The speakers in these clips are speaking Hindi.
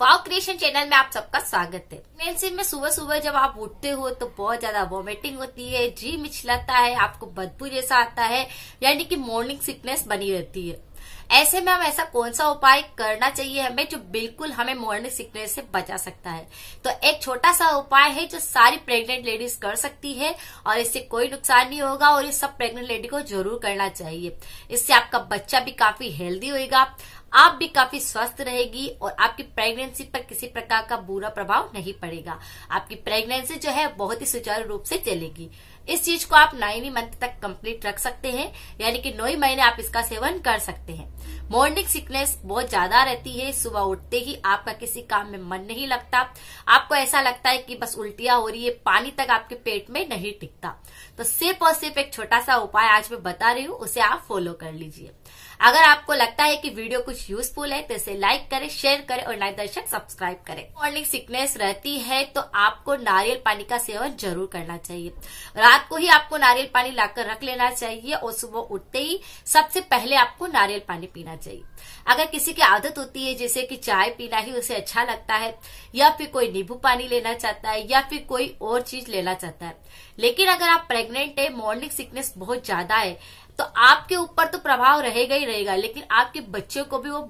वाव क्रिएशन चैनल में आप सबका स्वागत है प्रेगनेंसी में सुबह सुबह जब आप उठते हो तो बहुत ज्यादा वॉमिटिंग होती है जी मिचलाता है आपको बदबू जैसा आता है यानी कि मॉर्निंग सिकनेस बनी रहती है ऐसे में हम ऐसा कौन सा उपाय करना चाहिए हमें जो बिल्कुल हमें मॉर्निंग सिकनेस से बचा सकता है तो एक छोटा सा उपाय है जो सारी प्रेग्नेंट लेडीज कर सकती है और इससे कोई नुकसान नहीं होगा और ये सब प्रेग्नेंट लेडी को जरूर करना चाहिए इससे आपका बच्चा भी काफी हेल्दी होगा आप भी काफी स्वस्थ रहेगी और आपकी प्रेगनेंसी पर किसी प्रकार का बुरा प्रभाव नहीं पड़ेगा आपकी प्रेगनेंसी जो है बहुत ही सुचारू रूप से चलेगी इस चीज को आप नाइवी मंथ तक कंप्लीट रख सकते हैं यानी कि नौ महीने आप इसका सेवन कर सकते हैं मॉर्निंग सिकनेस बहुत ज्यादा रहती है सुबह उठते ही आपका किसी काम में मन नहीं लगता आपको ऐसा लगता है कि बस उल्टियां हो रही है पानी तक आपके पेट में नहीं टिकता तो सिर्फ और सिर्फ एक छोटा सा उपाय आज मैं बता रही हूँ उसे आप फॉलो कर लीजिए अगर आपको लगता है कि वीडियो कुछ यूजफुल है तो इसे लाइक करें शेयर करें और लाइक दर्शक सब्सक्राइब करें मॉर्निंग सिकनेस रहती है तो आपको नारियल पानी का सेवन जरूर करना चाहिए रात को ही आपको नारियल पानी लाकर रख लेना चाहिए और सुबह उठते ही सबसे पहले आपको नारियल पानी पीना चाहिए अगर किसी की आदत होती है जैसे कि चाय पीना ही उसे अच्छा लगता है या फिर कोई नींबू पानी लेना चाहता है या फिर कोई और चीज लेना चाहता है लेकिन अगर आप प्रेग्नेंट है मॉर्निंग सिकनेस बहुत ज्यादा है तो आपके ऊपर तो प्रभाव रहेगा ही रहेगा लेकिन आपके बच्चों को भी वो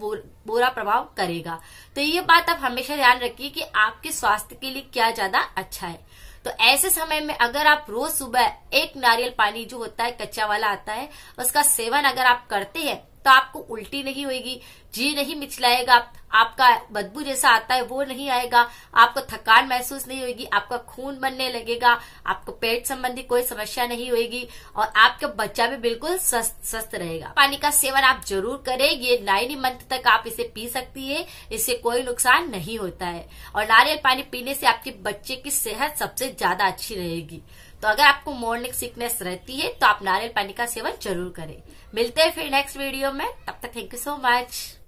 बुरा प्रभाव करेगा तो ये बात आप हमेशा ध्यान रखिए कि आपके स्वास्थ्य के लिए क्या ज्यादा अच्छा है तो ऐसे समय में अगर आप रोज सुबह एक नारियल पानी जो होता है कच्चा वाला आता है उसका सेवन अगर आप करते हैं तो आपको उल्टी नहीं होगी जी नहीं मिचलाएगा आपका बदबू जैसा आता है वो नहीं आएगा आपको थकान महसूस नहीं होगी आपका खून बनने लगेगा आपको पेट संबंधी कोई समस्या नहीं होगी और आपका बच्चा भी बिल्कुल स्वस्थ स्वस्थ रहेगा पानी का सेवन आप जरूर करें ये नाइन मंथ तक आप इसे पी सकती है इससे कोई नुकसान नहीं होता है और नारियल पानी पीने से आपके बच्चे की सेहत सबसे ज्यादा अच्छी रहेगी तो अगर आपको मॉर्निंग सिकनेस रहती है तो आप नारियल पानी का सेवन जरूर करें मिलते हैं फिर नेक्स्ट वीडियो में तब तक थैंक यू सो मच